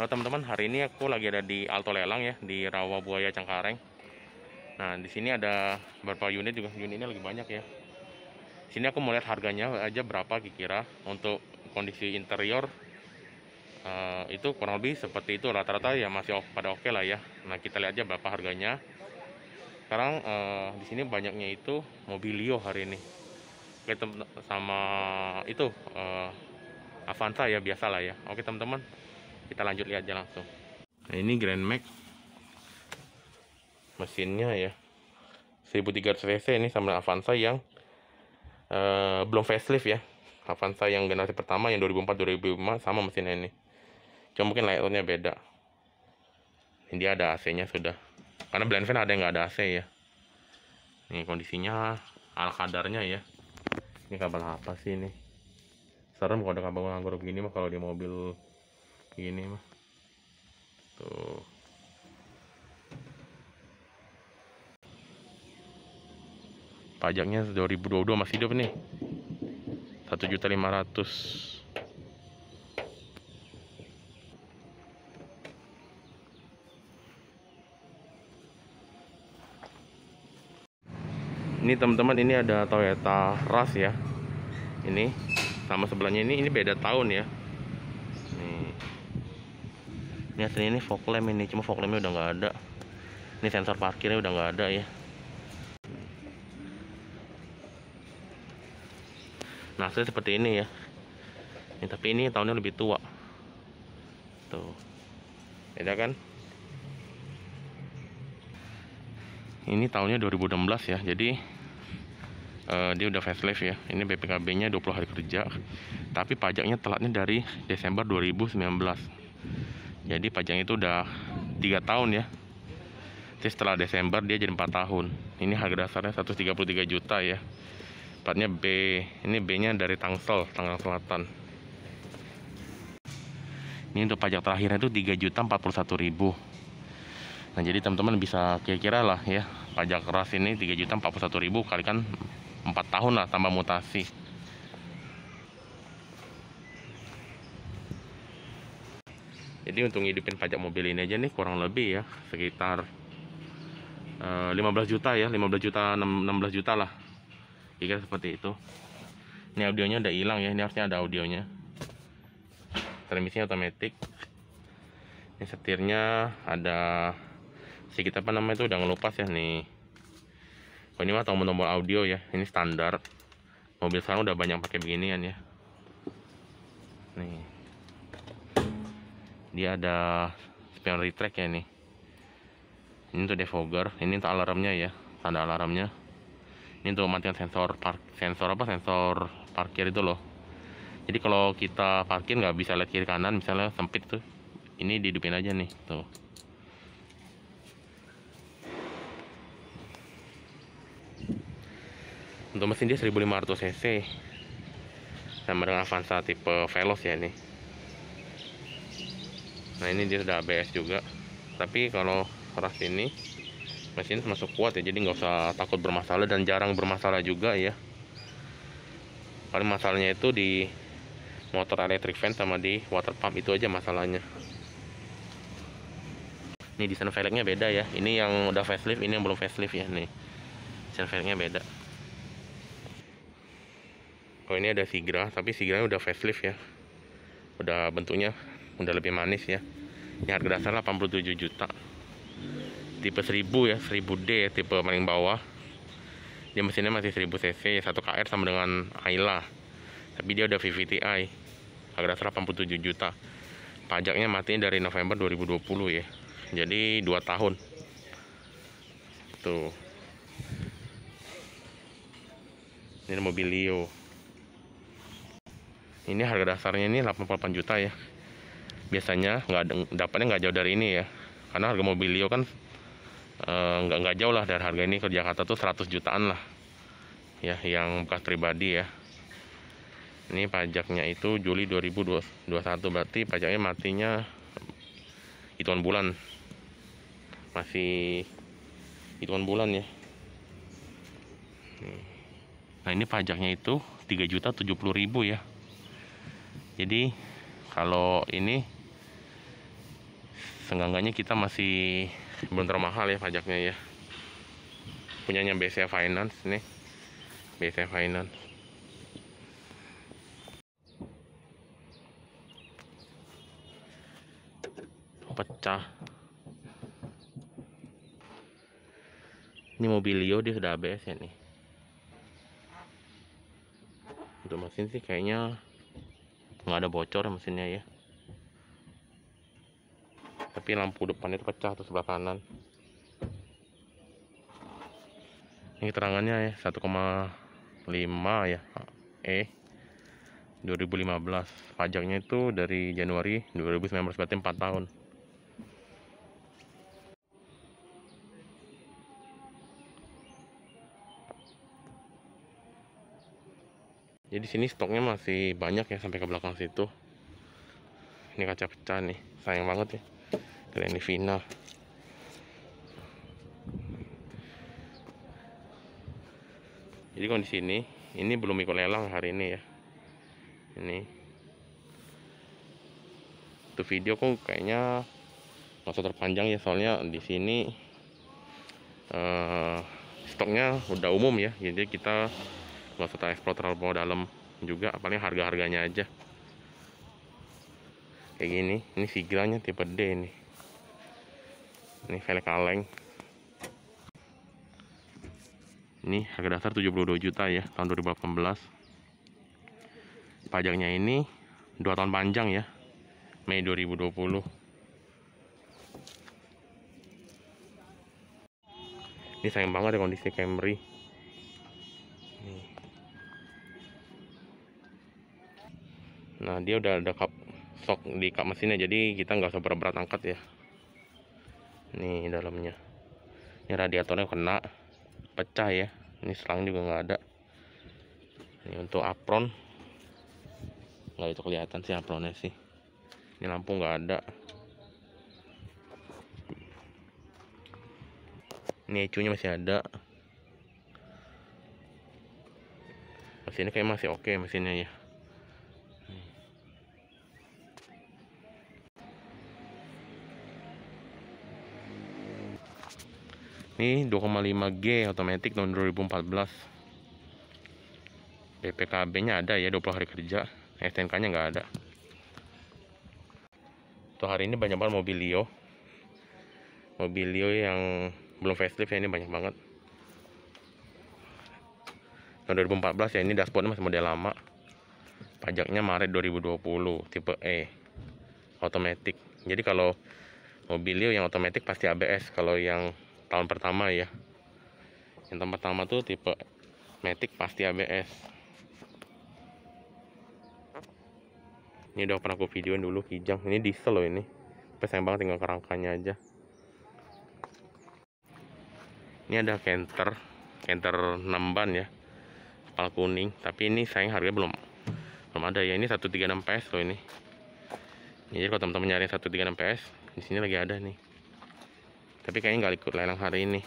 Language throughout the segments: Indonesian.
Halo teman-teman, hari ini aku lagi ada di Alto Lelang ya, di Rawa Buaya Cengkareng. Nah, di sini ada beberapa unit juga, unit ini lagi banyak ya. Di sini aku mau lihat harganya aja berapa kira-kira untuk kondisi interior uh, itu kurang lebih seperti itu rata-rata ya masih pada oke okay lah ya. Nah, kita lihat aja berapa harganya. Sekarang uh, di sini banyaknya itu mobilio hari ini. Oke, sama itu uh, eh, Avanza ya biasa lah ya. Oke, teman-teman kita lanjut lihat aja langsung nah ini Grand Max mesinnya ya 1300 cc ini sama Avanza yang uh, belum facelift ya Avanza yang generasi pertama yang 2004-2005 sama mesinnya ini cuma mungkin layoutnya beda ini ada AC nya sudah karena blend fan ada yang nggak ada AC ya ini kondisinya ala kadarnya ya ini kabel apa sih ini serem kalau ada kabel nganggur begini mah kalau di mobil gini mah tuh pajaknya 2022 masih hidup nih 1 juta 500 ini teman-teman ini ada Toyota Rush ya ini sama sebelahnya ini ini beda tahun ya lihat ini, ini fog lamp ini cuma fog lampnya udah nggak ada ini sensor parkirnya udah nggak ada ya nah saya seperti ini ya ini, tapi ini tahunnya lebih tua tuh beda kan ini tahunnya 2016 ya jadi uh, dia udah facelift ya ini BPKB nya 20 hari kerja tapi pajaknya telatnya dari Desember 2019 jadi pajang itu udah tiga tahun ya jadi setelah Desember dia jadi 4 tahun ini harga dasarnya 133 juta ya platnya B ini B nya dari Tangsel Tangerang Selatan ini untuk pajak terakhirnya itu 3 juta 41 ribu nah jadi teman-teman bisa kira-kira lah ya pajak keras ini 3 juta 41 ribu kali kan 4 tahun lah tambah mutasi jadi untuk ngidupin pajak mobil ini aja nih kurang lebih ya sekitar uh, eh, 15 juta ya 15 juta 16 juta lah jika seperti itu ini audionya udah hilang ya ini harusnya ada audionya transmisinya otomatis ini setirnya ada sedikit apa namanya itu udah ngelupas ya nih oh, ini mah tombol-tombol audio ya ini standar mobil sekarang udah banyak pakai beginian ya nih dia ada spion retract ya ini ini untuk defogger ini untuk alarmnya ya tanda alarmnya ini untuk matikan sensor park sensor apa sensor parkir itu loh jadi kalau kita parkir nggak bisa lihat kiri kanan misalnya sempit tuh ini dihidupin aja nih tuh untuk mesin dia 1500 cc sama dengan Avanza tipe Veloz ya nih nah ini dia sudah ABS juga tapi kalau keras ini mesin masuk kuat ya jadi nggak usah takut bermasalah dan jarang bermasalah juga ya paling masalahnya itu di motor electric fan sama di water pump itu aja masalahnya ini desain velgnya beda ya ini yang udah facelift ini yang belum facelift ya nih desain velgnya beda oh ini ada Sigra tapi Sigra udah facelift ya udah bentuknya udah lebih manis ya ini harga dasar 87 juta tipe 1000 ya 1000D ya, tipe paling bawah dia mesinnya masih 1000 cc 1KR sama dengan Ayla tapi dia udah VVTi harga dasar 87 juta pajaknya matinya dari November 2020 ya jadi 2 tahun tuh ini mobilio ini harga dasarnya ini 88 juta ya biasanya nggak dapatnya nggak jauh dari ini ya karena harga mobilio kan eh, nggak e, nggak jauh lah dari harga ini ke Jakarta tuh 100 jutaan lah ya yang bekas pribadi ya ini pajaknya itu Juli 2021 berarti pajaknya matinya hitungan bulan masih hitungan bulan ya nah ini pajaknya itu 3 juta 70 ribu ya jadi kalau ini seenggak kita masih belum termahal ya pajaknya ya punyanya BCA Finance nih BCA Finance oh, pecah ini mobilio dia sudah ABS ya nih untuk mesin sih kayaknya nggak ada bocor mesinnya ya tapi lampu depannya itu pecah tuh sebelah kanan ini terangannya ya 1,5 ya eh 2015 pajaknya itu dari Januari 2019 berarti 4 tahun jadi sini stoknya masih banyak ya sampai ke belakang situ ini kaca pecah nih sayang banget ya Granny final jadi kondisi ini ini belum ikut lelang hari ini ya ini itu video kok kayaknya masa terpanjang ya soalnya di sini uh, stoknya udah umum ya jadi kita nggak usah ekspor terlalu dalam juga paling harga-harganya aja kayak gini ini siglanya tipe D nih ini velg kaleng ini harga dasar 72 juta ya tahun 2018 pajaknya ini 2 tahun panjang ya Mei 2020 ini sayang banget ya kondisi Camry nah dia udah ada kap sok di kap mesinnya jadi kita nggak usah berat-berat angkat ya nih dalamnya ini radiatornya kena pecah ya ini selang juga nggak ada ini untuk apron nggak itu kelihatan sih apronnya sih ini lampu nggak ada ini ecunya masih ada mesinnya kayak masih oke okay mesinnya ya ini 2,5G otomatis tahun 2014 BPKB nya ada ya 20 hari kerja STNK nya nggak ada tuh hari ini banyak banget mobilio mobilio yang belum facelift ya ini banyak banget tahun 2014 ya ini dashboardnya masih model lama pajaknya Maret 2020 tipe E otomatis jadi kalau mobilio yang otomatis pasti ABS kalau yang tahun pertama ya yang tahun pertama tuh tipe Matic pasti ABS ini udah pernah aku videoin dulu kijang ini diesel loh ini pesen banget tinggal kerangkanya aja ini ada kenter kenter 6 ban ya kepala kuning tapi ini sayang harganya belum belum ada ya ini 136 PS loh ini ini kalau teman-teman nyari 136 PS di sini lagi ada nih tapi kayaknya nggak ikut lelang hari ini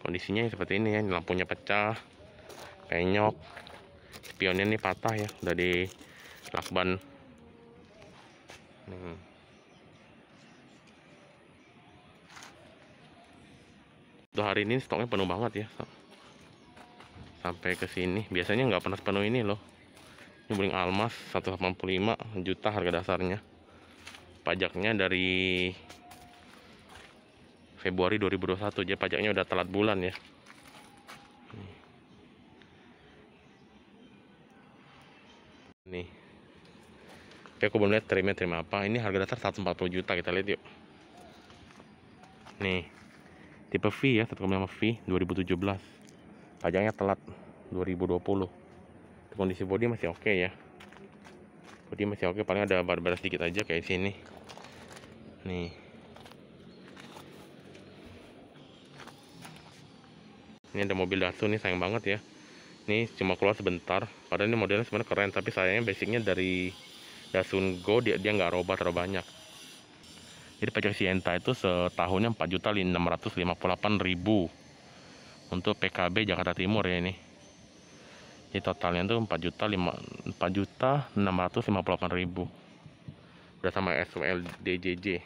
kondisinya ya seperti ini ya lampunya pecah penyok spionnya ini patah ya udah di lakban hmm. Tuh hari ini stoknya penuh banget ya sampai ke sini biasanya nggak pernah penuh ini loh ini beling almas 185 juta harga dasarnya pajaknya dari Februari 2021 jadi pajaknya udah telat bulan ya nih Oke, aku belum lihat terima terima apa ini harga dasar 140 juta kita lihat yuk nih tipe V ya 1,5 V 2017 pajaknya telat 2020 kondisi bodi masih oke okay ya bodi masih oke okay. paling ada bar-bar sedikit aja kayak sini nih ini ada mobil Datsun nih sayang banget ya ini cuma keluar sebentar padahal ini modelnya sebenarnya keren tapi sayangnya basicnya dari Datsun Go dia dia nggak roba terlalu banyak jadi pajak Sienta itu setahunnya ribu untuk PKB Jakarta Timur ya ini ini totalnya itu 4 juta 5 4 juta 658.000 udah sama SWL DJJ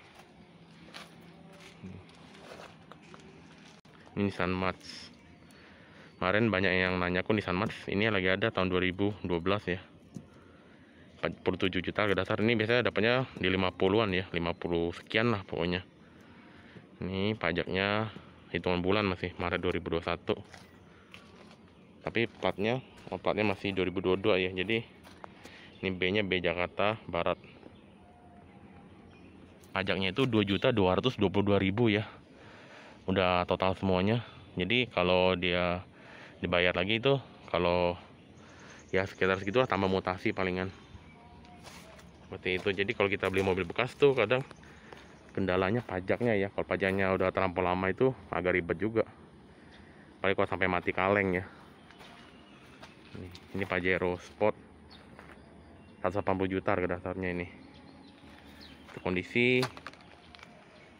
ini Sun Mats kemarin banyak yang nanya aku Nissan Mars ini lagi ada tahun 2012 ya 47 juta harga dasar ini biasanya dapatnya di 50-an ya 50 sekian lah pokoknya ini pajaknya hitungan bulan masih Maret 2021 tapi platnya oh, platnya masih 2022 ya jadi ini B nya B Jakarta Barat pajaknya itu 2 juta 222 ribu ya udah total semuanya jadi kalau dia dibayar lagi itu kalau ya sekitar segitulah tambah mutasi palingan seperti itu jadi kalau kita beli mobil bekas tuh kadang kendalanya pajaknya ya kalau pajaknya udah terlampau lama itu agak ribet juga paling kalau sampai mati kaleng ya ini Pajero Sport 180 juta ke dasarnya ini itu kondisi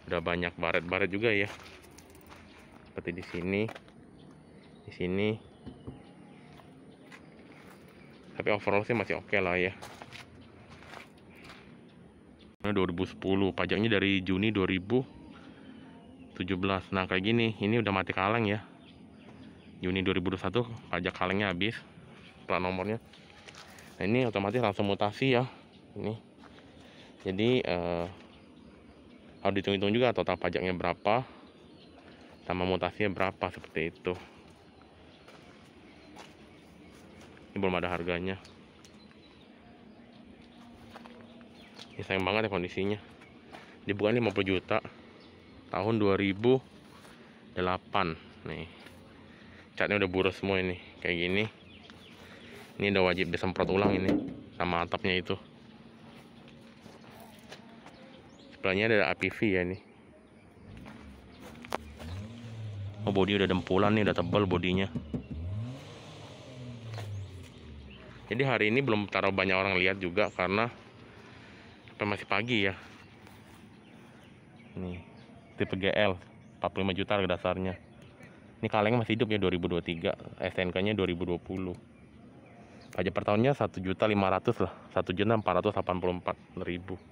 udah banyak baret-baret juga ya seperti di sini di sini tapi overall sih masih oke okay lah ya ini 2010 pajaknya dari Juni 2017 nah kayak gini ini udah mati kaleng ya Juni 2021 pajak kalengnya habis plat nomornya nah ini otomatis langsung mutasi ya ini jadi eh, harus dihitung-hitung juga total pajaknya berapa sama mutasinya berapa seperti itu ini belum ada harganya ini sayang banget ya kondisinya dibuka 50 juta tahun 2008 nih catnya udah burus semua ini kayak gini ini udah wajib disemprot ulang ini sama atapnya itu sebelahnya ada APV ya ini oh bodi udah dempulan nih udah tebal bodinya jadi hari ini belum taruh banyak orang lihat juga karena masih pagi ya nih tipe GL 45 juta harga dasarnya ini kaleng masih hidup ya 2023 SNK nya 2020 pajak per tahunnya 1 juta 500 lah 1 juta 484 ribu